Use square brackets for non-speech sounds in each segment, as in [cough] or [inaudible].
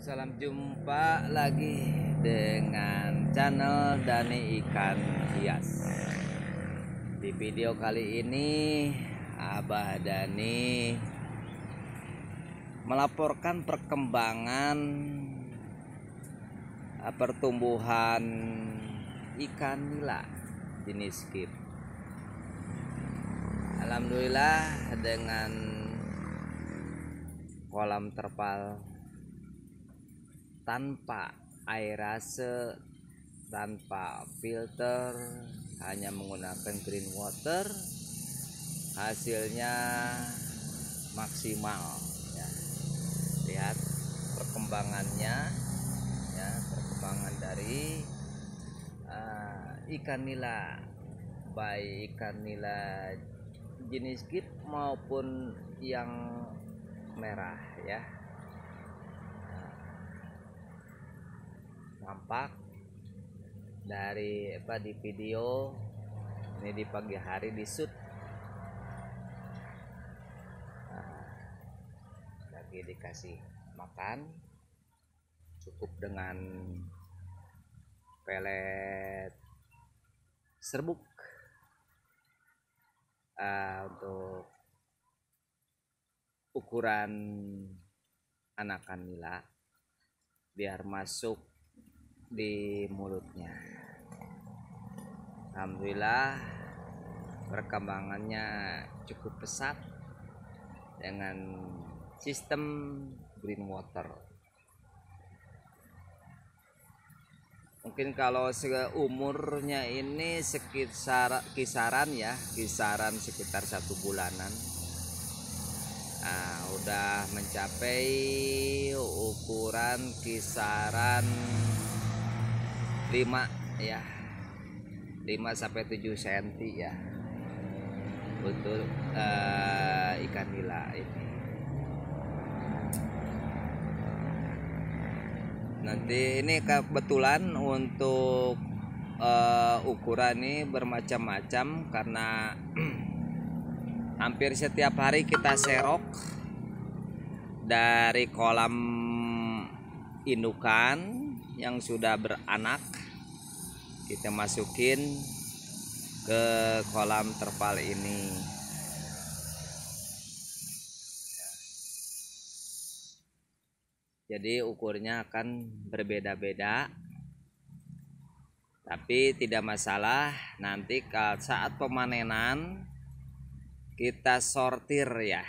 Salam jumpa lagi dengan channel Dani Ikan Hias. Di video kali ini Abah Dani melaporkan perkembangan eh, pertumbuhan ikan nila jenis skip Alhamdulillah dengan kolam terpal tanpa aerase tanpa filter hanya menggunakan green water hasilnya maksimal ya. lihat perkembangannya ya perkembangan dari uh, ikan nila baik ikan nila jenis kit maupun yang merah ya tampak dari apa di video ini di pagi hari di shoot nah, lagi dikasih makan cukup dengan pelet serbuk uh, untuk ukuran anakan nila biar masuk di mulutnya Alhamdulillah perkembangannya cukup pesat dengan sistem green water mungkin kalau umurnya ini sekitar kisaran ya kisaran sekitar satu bulanan nah, udah mencapai ukuran kisaran 5 ya 5 sampai 7 cm ya untuk uh, eh, ikan nila ini nanti ini kebetulan untuk uh, ukuran ini bermacam-macam karena [clears throat] hampir setiap hari kita serok dari kolam indukan yang sudah beranak kita masukin ke kolam terpal ini jadi ukurnya akan berbeda-beda tapi tidak masalah nanti saat pemanenan kita sortir ya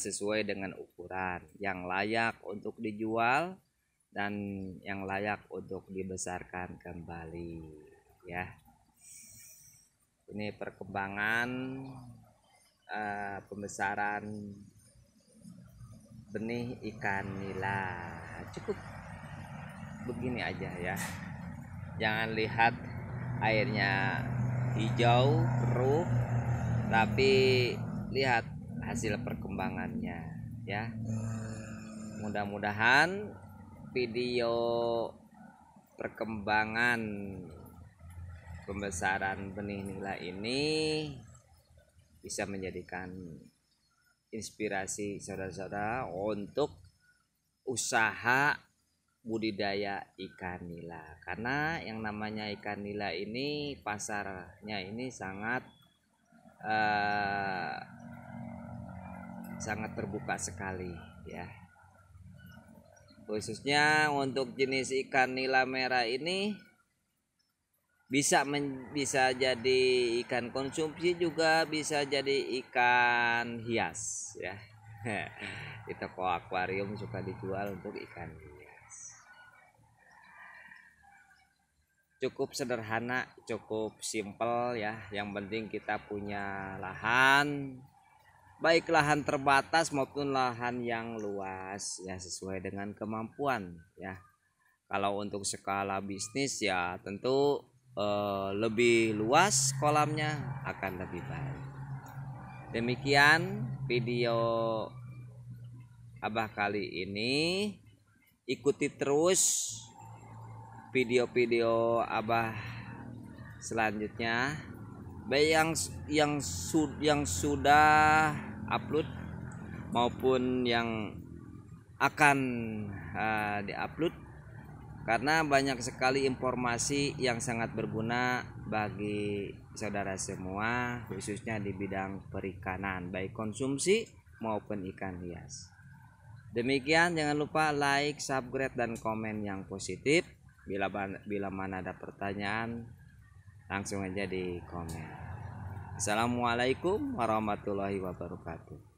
sesuai dengan ukuran yang layak untuk dijual dan yang layak untuk dibesarkan kembali ya ini perkembangan uh, pembesaran benih ikan nila cukup begini aja ya jangan lihat airnya hijau keruh tapi lihat hasil perkembangannya ya mudah-mudahan video perkembangan pembesaran benih nila ini bisa menjadikan inspirasi saudara-saudara untuk usaha budidaya ikan nila karena yang namanya ikan nila ini pasarnya ini sangat eh, sangat terbuka sekali ya khususnya untuk jenis ikan nila merah ini bisa men, bisa jadi ikan konsumsi juga bisa jadi ikan hias ya [laughs] di toko akuarium suka dijual untuk ikan hias cukup sederhana cukup simple ya yang penting kita punya lahan baik lahan terbatas maupun lahan yang luas ya sesuai dengan kemampuan ya kalau untuk skala bisnis ya tentu eh, lebih luas kolamnya akan lebih baik demikian video abah kali ini ikuti terus video-video abah selanjutnya baik yang yang su, yang sudah upload maupun yang akan uh, diupload karena banyak sekali informasi yang sangat berguna bagi saudara semua khususnya di bidang perikanan baik konsumsi maupun ikan hias. Demikian jangan lupa like, subscribe dan komen yang positif. Bila bila mana ada pertanyaan langsung aja di komen assalamualaikum warahmatullahi wabarakatuh